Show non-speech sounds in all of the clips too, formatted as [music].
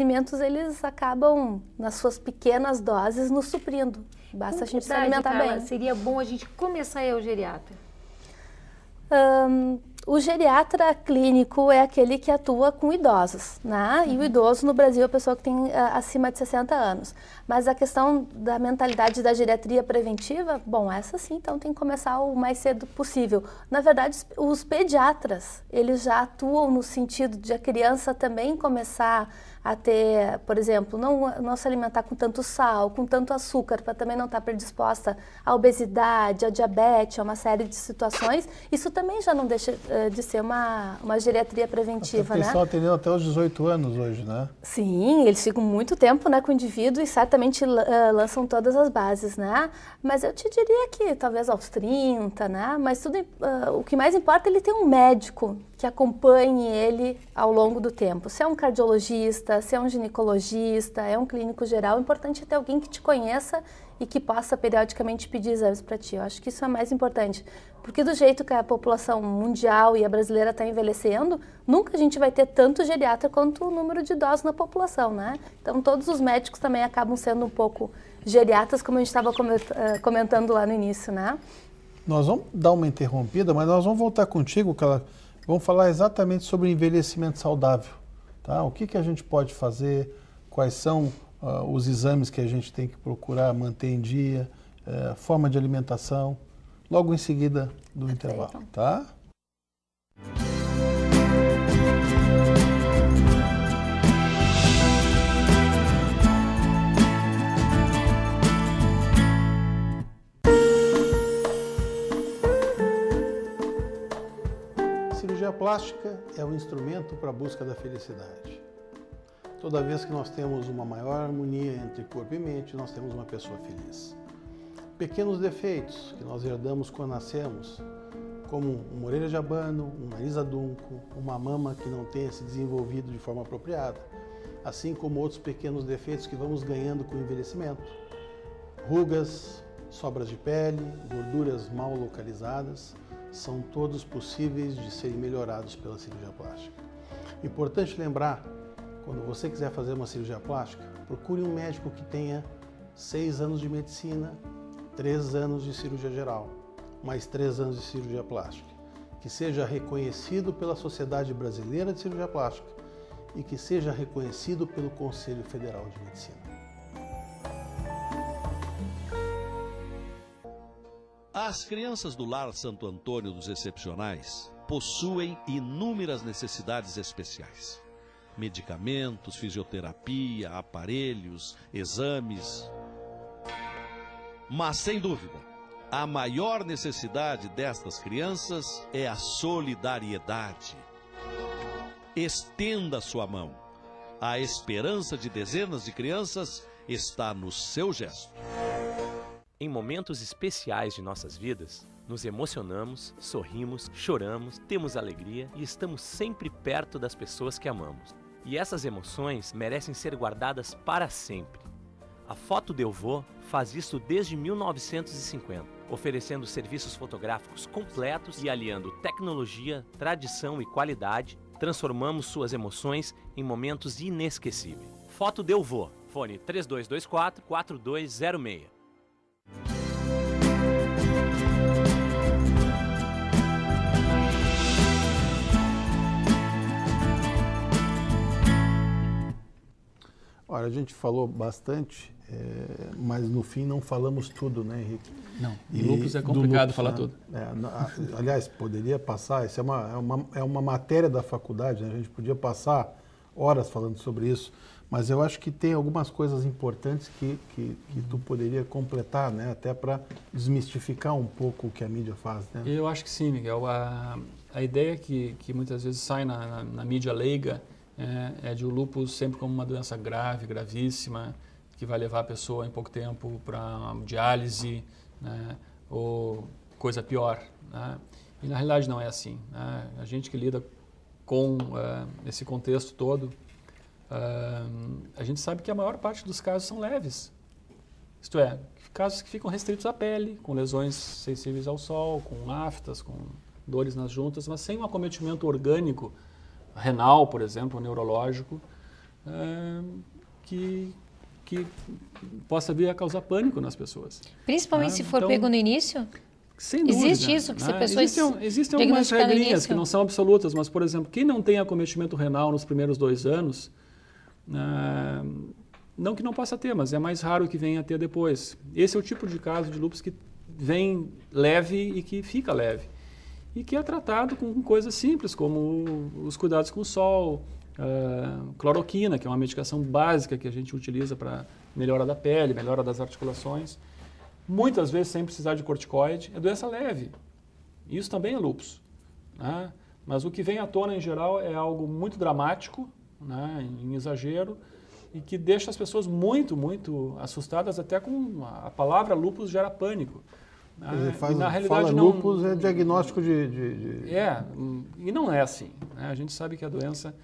alimentos eles acabam nas suas pequenas doses nos suprindo. Basta Com a gente se alimentar Carla, bem. Seria bom a gente começar aí ao geriatra. Um, o geriatra clínico é aquele que atua com idosos, né? E o uhum. idoso no Brasil é a pessoa que tem uh, acima de 60 anos. Mas a questão da mentalidade da geriatria preventiva, bom, essa sim, então tem que começar o mais cedo possível. Na verdade, os pediatras, eles já atuam no sentido de a criança também começar a ter, por exemplo, não, não se alimentar com tanto sal, com tanto açúcar, para também não estar tá predisposta à obesidade, à diabetes, a uma série de situações, isso também já não deixa uh, de ser uma, uma geriatria preventiva, né? O atendendo até os 18 anos hoje, né? Sim, eles ficam muito tempo né, com o indivíduo e certamente uh, lançam todas as bases, né? Mas eu te diria que talvez aos 30, né? Mas tudo, uh, o que mais importa é ele ter um médico que acompanhe ele ao longo do tempo. Se é um cardiologista, se é um ginecologista, é um clínico geral, é importante ter alguém que te conheça e que possa periodicamente pedir exames para ti. Eu acho que isso é mais importante, porque do jeito que a população mundial e a brasileira está envelhecendo, nunca a gente vai ter tanto geriatra quanto o número de idosos na população, né? Então todos os médicos também acabam sendo um pouco geriatras, como a gente estava eh, comentando lá no início, né? Nós vamos dar uma interrompida, mas nós vamos voltar contigo, Vamos falar exatamente sobre envelhecimento saudável. Tá? O que, que a gente pode fazer, quais são uh, os exames que a gente tem que procurar manter em dia, uh, forma de alimentação, logo em seguida do Perfeito. intervalo. Tá? Cirurgia plástica é o instrumento para a busca da felicidade. Toda vez que nós temos uma maior harmonia entre corpo e mente, nós temos uma pessoa feliz. Pequenos defeitos que nós herdamos quando nascemos, como uma orelha de abano, um nariz adunco, uma mama que não tenha se desenvolvido de forma apropriada, assim como outros pequenos defeitos que vamos ganhando com o envelhecimento, rugas, sobras de pele, gorduras mal localizadas, são todos possíveis de serem melhorados pela cirurgia plástica. Importante lembrar, quando você quiser fazer uma cirurgia plástica, procure um médico que tenha seis anos de medicina, três anos de cirurgia geral, mais três anos de cirurgia plástica, que seja reconhecido pela Sociedade Brasileira de Cirurgia Plástica e que seja reconhecido pelo Conselho Federal de Medicina. As crianças do Lar Santo Antônio dos Excepcionais possuem inúmeras necessidades especiais: medicamentos, fisioterapia, aparelhos, exames. Mas, sem dúvida, a maior necessidade destas crianças é a solidariedade. Estenda sua mão. A esperança de dezenas de crianças está no seu gesto. Em momentos especiais de nossas vidas, nos emocionamos, sorrimos, choramos, temos alegria e estamos sempre perto das pessoas que amamos. E essas emoções merecem ser guardadas para sempre. A Foto de faz isso desde 1950, oferecendo serviços fotográficos completos e aliando tecnologia, tradição e qualidade, transformamos suas emoções em momentos inesquecíveis. Foto de fone 3224 4206. Olha, a gente falou bastante, é, mas no fim não falamos tudo, né, Henrique? Não, e lupus é complicado lupus, falar né? tudo. É, aliás, poderia passar, isso é uma, é, uma, é uma matéria da faculdade, né? a gente podia passar horas falando sobre isso, mas eu acho que tem algumas coisas importantes que, que, que tu poderia completar, né? até para desmistificar um pouco o que a mídia faz. Né? Eu acho que sim, Miguel. A, a ideia que, que muitas vezes sai na, na, na mídia leiga é, é de o lúpus sempre como uma doença grave, gravíssima, que vai levar a pessoa em pouco tempo para diálise né, ou coisa pior. Né? E na realidade não é assim. Né? A gente que lida com uh, esse contexto todo, uh, a gente sabe que a maior parte dos casos são leves. Isto é, casos que ficam restritos à pele, com lesões sensíveis ao sol, com aftas, com dores nas juntas, mas sem um acometimento orgânico renal, por exemplo, ou neurológico, é, que, que possa vir a causar pânico nas pessoas. Principalmente né? se for então, pego no início? Sem dúvida. Existe isso, que né? se pessoas Existem, existem algumas regrinhas que não são absolutas, mas, por exemplo, quem não tem acometimento renal nos primeiros dois anos, né, não que não possa ter, mas é mais raro que venha a ter depois. Esse é o tipo de caso de lúpus que vem leve e que fica leve e que é tratado com coisas simples, como os cuidados com o sol, uh, cloroquina, que é uma medicação básica que a gente utiliza para melhora da pele, melhora das articulações. Muitas vezes sem precisar de corticoide. É doença leve. Isso também é lúpus. Né? Mas o que vem à tona em geral é algo muito dramático, né? em exagero, e que deixa as pessoas muito, muito assustadas, até com a palavra lúpus gera pânico. Ah, faz, na realidade, fala lúpus, não, é diagnóstico de, de, de, É, e não é assim. Né? A gente sabe que a doença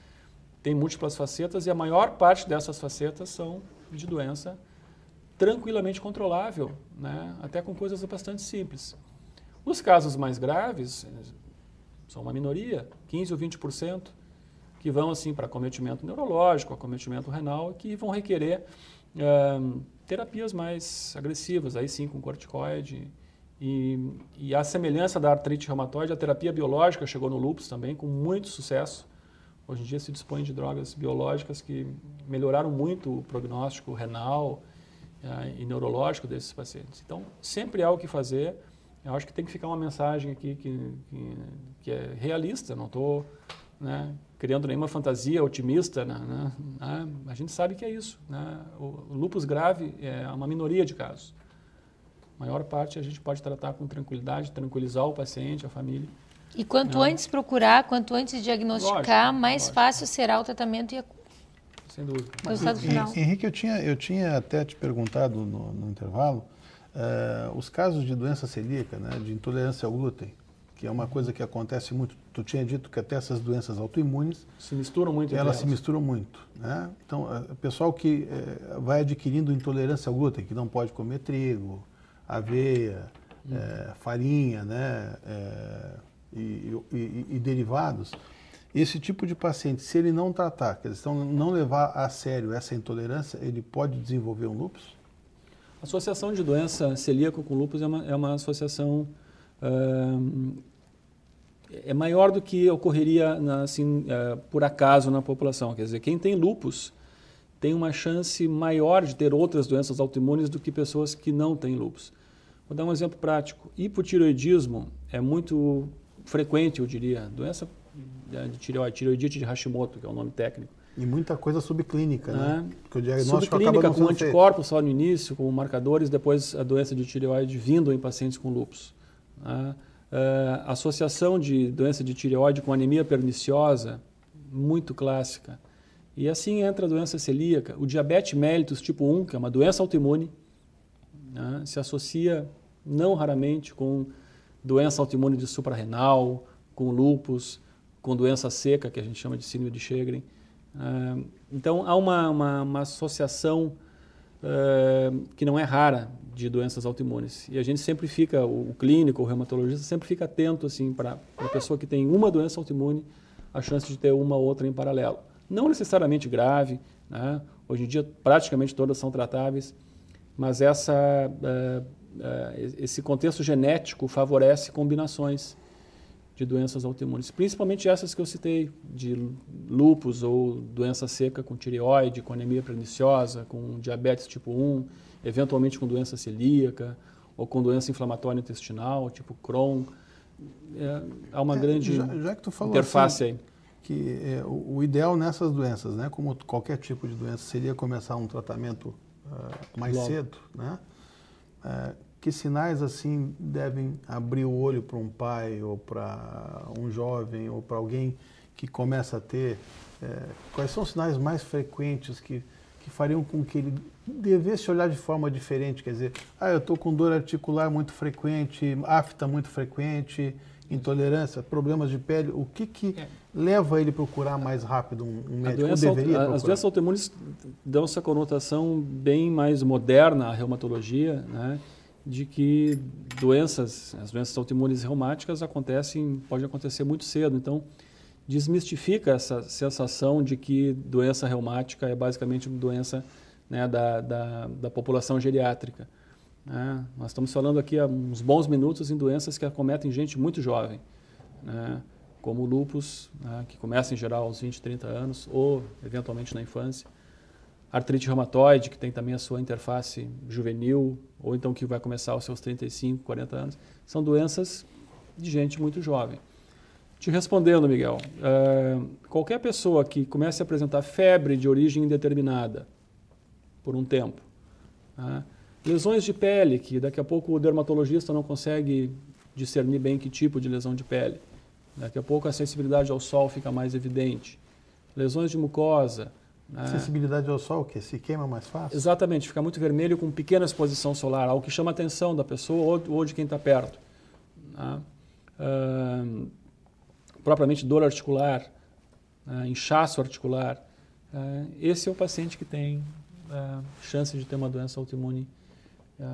tem múltiplas facetas e a maior parte dessas facetas são de doença tranquilamente controlável, né? até com coisas bastante simples. Os casos mais graves são uma minoria, 15 ou 20%, que vão assim para acometimento neurológico, acometimento renal, que vão requerer uh, terapias mais agressivas, aí sim com corticoide, e, e a semelhança da artrite reumatoide, a terapia biológica chegou no lúpus também com muito sucesso. Hoje em dia se dispõe de drogas biológicas que melhoraram muito o prognóstico renal eh, e neurológico desses pacientes. Então, sempre há o que fazer. Eu acho que tem que ficar uma mensagem aqui que, que, que é realista, não estou né, criando nenhuma fantasia otimista. Né, né, né? A gente sabe que é isso. Né. O, o lúpus grave é uma minoria de casos. A maior parte a gente pode tratar com tranquilidade, tranquilizar o paciente, a família. E quanto antes procurar, quanto antes diagnosticar, lógico, mais lógico. fácil será o tratamento e a sem dúvida. Resultado final. Henrique, eu tinha, eu tinha até te perguntado no, no intervalo uh, os casos de doença celíaca, né, de intolerância ao glúten, que é uma coisa que acontece muito. Tu tinha dito que até essas doenças autoimunes se misturam muito. Elas, elas. se misturam muito, né? Então, o eh, pessoal que eh, vai adquirindo intolerância ao glúten, que não pode comer trigo, aveia, uhum. é, farinha, né? É, e, e, e, derivados. Esse tipo de paciente, se ele não tratar, que eles não levar a sério essa intolerância, ele pode desenvolver um lúpus? A associação de doença celíaco com lúpus é uma, é uma associação é, é maior do que ocorreria assim, é, por acaso na população. Quer dizer, quem tem lúpus têm uma chance maior de ter outras doenças autoimunes do que pessoas que não têm lupus. Vou dar um exemplo prático. Hipotireoidismo é muito frequente, eu diria, doença né, de tireoide, tireoidite de Hashimoto, que é o nome técnico. E muita coisa subclínica, né? né? Porque o diagnóstico subclínica com anticorpos feito. só no início, com marcadores, depois a doença de tireoide vindo em pacientes com lupus. a né? eh, associação de doença de tireoide com anemia perniciosa, muito clássica. E assim entra a doença celíaca. O diabetes mellitus tipo 1, que é uma doença autoimune, né, se associa não raramente com doença autoimune de suprarrenal, com lúpus, com doença seca, que a gente chama de síndrome de Sjögren. Eh, então, há uma, uma, uma associação uh, que não é rara de doenças autoimunes. E a gente sempre fica, o clínico, o reumatologista, sempre fica atento assim, para a pessoa que tem uma doença autoimune, a chance de ter uma ou outra em paralelo não necessariamente grave. Né? Hoje em dia, praticamente todas são tratáveis, mas essa, uh, uh, esse contexto genético favorece combinações de doenças autoimunes, principalmente essas que eu citei, de lupus ou doença seca com tireoide, com anemia perniciosa, com diabetes tipo 1, eventualmente com doença celíaca ou com doença inflamatória intestinal, tipo Crohn. É, há uma é, grande já, já que tu falou interface assim, aí que é, o, o, ideal nessas doenças, né, como qualquer tipo de doença, seria começar um tratamento uh, mais Logo. cedo, né? Uh, que sinais assim devem abrir o olho para um pai ou para um jovem ou para alguém que começa a ter? É, quais são os sinais mais frequentes que, que fariam com que ele devesse olhar de forma diferente? Quer dizer, ah, eu estou com dor articular muito frequente, afta muito frequente, intolerância, problemas de pele, o que, que é. leva ele a procurar mais rápido um médico? Doença, deveria as doenças autoimunes dão essa conotação bem mais moderna à reumatologia, né? de que doenças, as doenças autoimunes reumáticas acontecem, podem acontecer muito cedo. Então, desmistifica essa sensação de que doença reumática é basicamente doença né, da, da, da população geriátrica. Né? Nós estamos falando aqui há uns bons minutos em doenças que acometem gente muito jovem, né? como o lúpus, né? que começa em geral aos 20, 30 anos, ou eventualmente na infância. Artrite reumatoide, que tem também a sua interface juvenil, ou então que vai começar aos seus 35, 40 anos. São doenças de gente muito jovem. Te respondendo, Miguel, eh, qualquer pessoa que comece a apresentar febre de origem indeterminada por um tempo, né? Lesões de pele, que daqui a pouco o dermatologista não consegue discernir bem que tipo de lesão de pele. Daqui a pouco a sensibilidade ao sol fica mais evidente. Lesões de mucosa. Né? Sensibilidade ao sol, que se queima mais fácil? Exatamente, fica muito vermelho com pequena exposição solar, algo que chama a atenção da pessoa ou, de quem está perto. Né? Uh, propriamente dor articular, né? inchaço articular. Uh, esse é o paciente que tem uh, chance de ter uma doença autoimune é,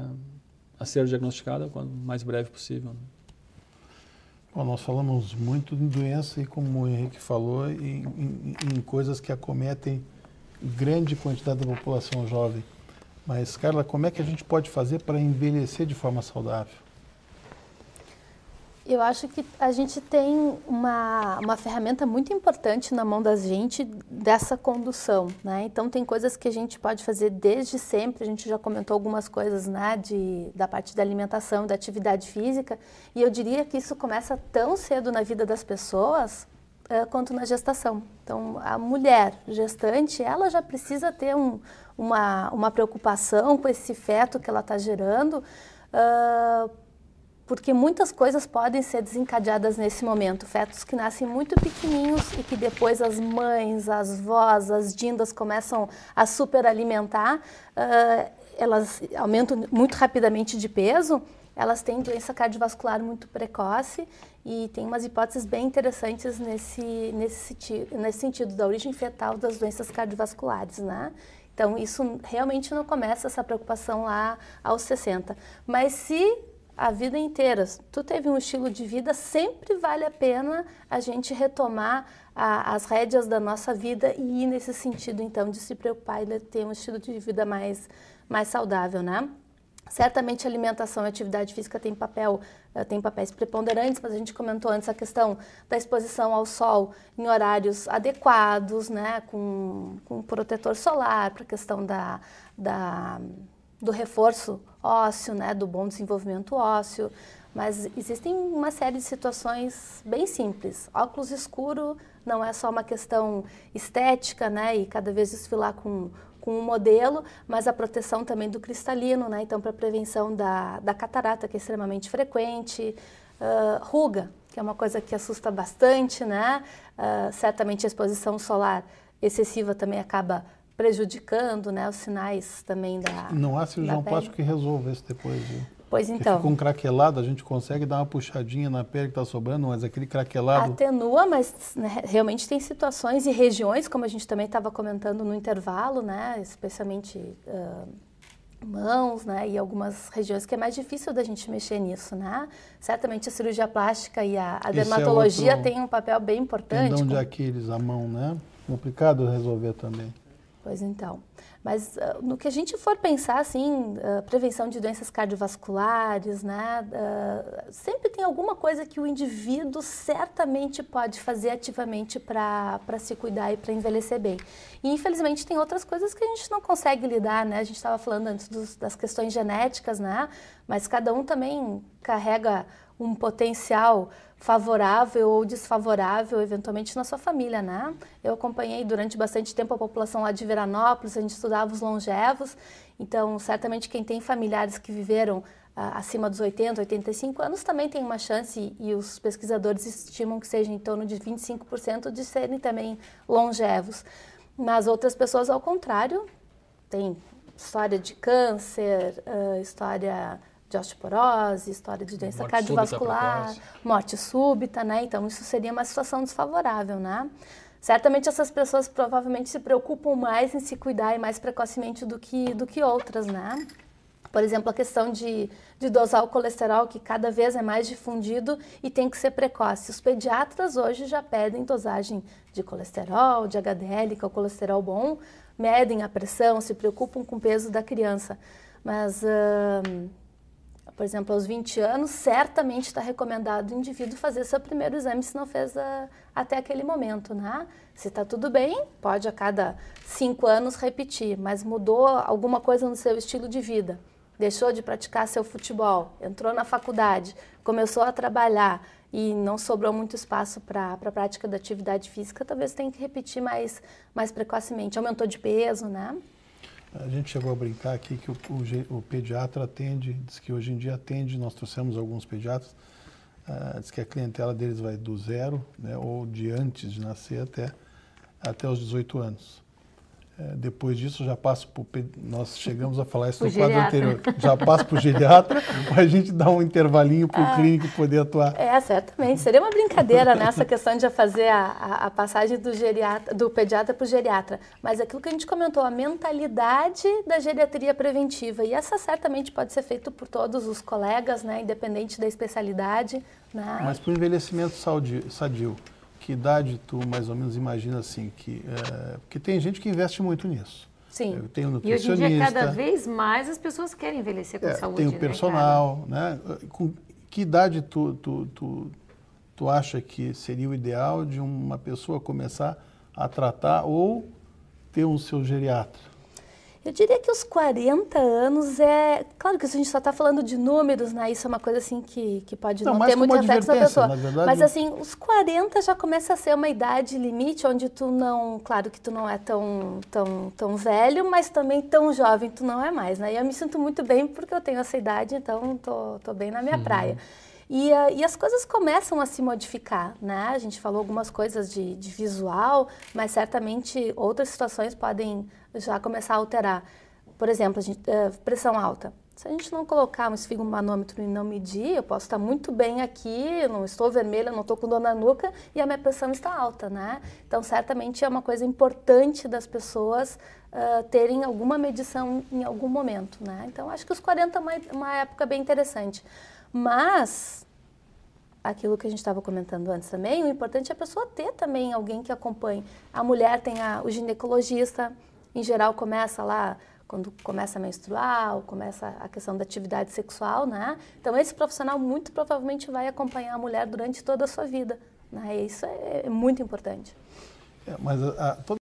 a ser diagnosticada o mais breve possível. Né? Bom, nós falamos muito em doença e, como o Henrique falou, em, em, em coisas que acometem grande quantidade da população jovem. Mas, Carla, como é que a gente pode fazer para envelhecer de forma saudável? Eu acho que a gente tem uma, uma ferramenta muito importante na mão da gente dessa condução, né? Então tem coisas que a gente pode fazer desde sempre, a gente já comentou algumas coisas, né, de, da parte da alimentação, da atividade física, e eu diria que isso começa tão cedo na vida das pessoas uh, quanto na gestação. Então a mulher gestante, ela já precisa ter um, uma, uma preocupação com esse feto que ela está gerando, uh, porque muitas coisas podem ser desencadeadas nesse momento. Fetos que nascem muito pequenininhos e que depois as mães, as vós, as dindas começam a superalimentar, uh, elas aumentam muito rapidamente de peso, elas têm doença cardiovascular muito precoce e tem umas hipóteses bem interessantes nesse, nesse, nesse sentido da origem fetal das doenças cardiovasculares, né? Então, isso realmente não começa essa preocupação lá aos 60. Mas se a vida inteira, tu teve um estilo de vida, sempre vale a pena a gente retomar a, as rédeas da nossa vida e ir nesse sentido, então, de se preocupar e ter um estilo de vida mais, mais saudável, né? Certamente alimentação e atividade física têm papel, eh, tem papéis preponderantes, mas a gente comentou antes a questão da exposição ao sol em horários adequados, né, com, com protetor solar, para a questão da, da do reforço ósseo, né, do bom desenvolvimento ósseo, mas existem uma série de situações bem simples. Óculos escuro não é só uma questão estética, né, e cada vez desfilar com com um modelo, mas a proteção também do cristalino, né? Então, para prevenção da, da catarata, que é extremamente frequente, uh, ruga, que é uma coisa que assusta bastante, né? Uh, certamente a exposição solar excessiva também acaba prejudicando né, os sinais também da. Não há é cirurgião plástico que resolva isso depois. Viu? Pois então. fica um craquelado, a gente consegue dar uma puxadinha na pele que está sobrando, mas aquele craquelado. Atenua, mas né, realmente tem situações e regiões, como a gente também estava comentando no intervalo, né? Especialmente uh, mãos, né? E algumas regiões que é mais difícil da gente mexer nisso, né? Certamente a cirurgia plástica e a, a é dermatologia é outro... tem um papel bem importante. Tendão com... de Aquiles, a mão, né? Complicado resolver também. Pois então. Mas uh, no que a gente for pensar, assim, uh, prevenção de doenças cardiovasculares, né? Uh, sempre tem alguma coisa que o indivíduo certamente pode fazer ativamente para se cuidar e para envelhecer bem. E infelizmente tem outras coisas que a gente não consegue lidar, né? A gente estava falando antes dos, das questões genéticas, né? Mas cada um também carrega um potencial favorável ou desfavorável, eventualmente, na sua família, né? Eu acompanhei durante bastante tempo a população lá de Veranópolis, a gente estudava os longevos, então, certamente, quem tem familiares que viveram ah, acima dos 80, 85 anos também tem uma chance, e os pesquisadores estimam que seja em torno de 25% de serem também longevos. Mas outras pessoas, ao contrário, têm história de câncer, ah, história de osteoporose, história de doença morte cardiovascular, morte súbita, né? Então, isso seria uma situação desfavorável, né? Certamente essas pessoas provavelmente se preocupam mais em se cuidar e mais precocemente do que, do que outras, né? Por exemplo, a questão de, de dosar o colesterol, que cada vez é mais difundido e tem que ser precoce. Os pediatras hoje já pedem dosagem de colesterol, de HDL, que é o colesterol bom, medem a pressão, se preocupam com o peso da criança. Mas por exemplo, aos 20 anos, certamente está recomendado o indivíduo fazer seu primeiro exame se não fez a, até aquele momento, né? Se está tudo bem, pode a cada cinco anos repetir, mas mudou alguma coisa no seu estilo de vida, deixou de praticar seu futebol, entrou na faculdade, começou a trabalhar e não sobrou muito espaço para a prática da atividade física, talvez tenha que repetir mais, mais precocemente. Aumentou de peso, né? A gente chegou a brincar aqui que o, o, o pediatra atende, diz que hoje em dia atende, nós trouxemos alguns pediatras, ah, diz que a clientela deles vai do zero, né, ou de antes de nascer até, até os 18 anos. É, depois disso já passo para nós chegamos a falar isso no quadro anterior já passo para o geriatra [laughs] para a gente dar um intervalinho para o ah, clínico poder atuar é certamente seria uma brincadeira nessa né, questão de fazer a, a, a passagem do geriatra do pediatra para o geriatra mas é aquilo que a gente comentou a mentalidade da geriatria preventiva e essa certamente pode ser feito por todos os colegas né independente da especialidade né? mas para o envelhecimento sadio, sadio que idade tu mais ou menos imagina assim que é, porque tem gente que investe muito nisso. Sim. Eu tenho nutricionista. E hoje em dia cada vez mais as pessoas querem envelhecer com é, saúde. Tem né, o personal, né? né? Com que idade tu, tu, tu, tu acha que seria o ideal de uma pessoa começar a tratar ou ter um seu geriatra? Eu diria que os 40 anos é. Claro que a gente só está falando de números, né? Isso é uma coisa assim que, que pode não, não ter muito afeto na pessoa. Na verdade, mas assim, os 40 já começa a ser uma idade limite onde tu não. Claro que tu não é tão, tão, tão velho, mas também tão jovem tu não é mais, né? E eu me sinto muito bem porque eu tenho essa idade, então tô, tô bem na minha hum. praia. E, eh, e, as coisas começam a se modificar, né? A gente falou algumas coisas de, de visual, mas certamente outras situações podem já começar a alterar. Por exemplo, gente, uh, pressão alta. Se a gente não colocar um esfigmomanômetro e não medir, eu posso estar muito bem aqui, não estou vermelha, não estou com dor na nuca e a minha pressão está alta, né? Então, certamente é uma coisa importante das pessoas uh, terem alguma medição em algum momento, né? Então, acho que os 40 é uma, é uma época bem interessante. Mas aquilo que a gente estava comentando antes também, o importante é a pessoa ter também alguém que acompanhe. A mulher tem a, o ginecologista, em geral começa lá quando começa a menstruar, ou começa a questão da atividade sexual, né? Então esse profissional muito provavelmente vai acompanhar a mulher durante toda a sua vida, né? Isso é, é muito importante. É, mas a, a,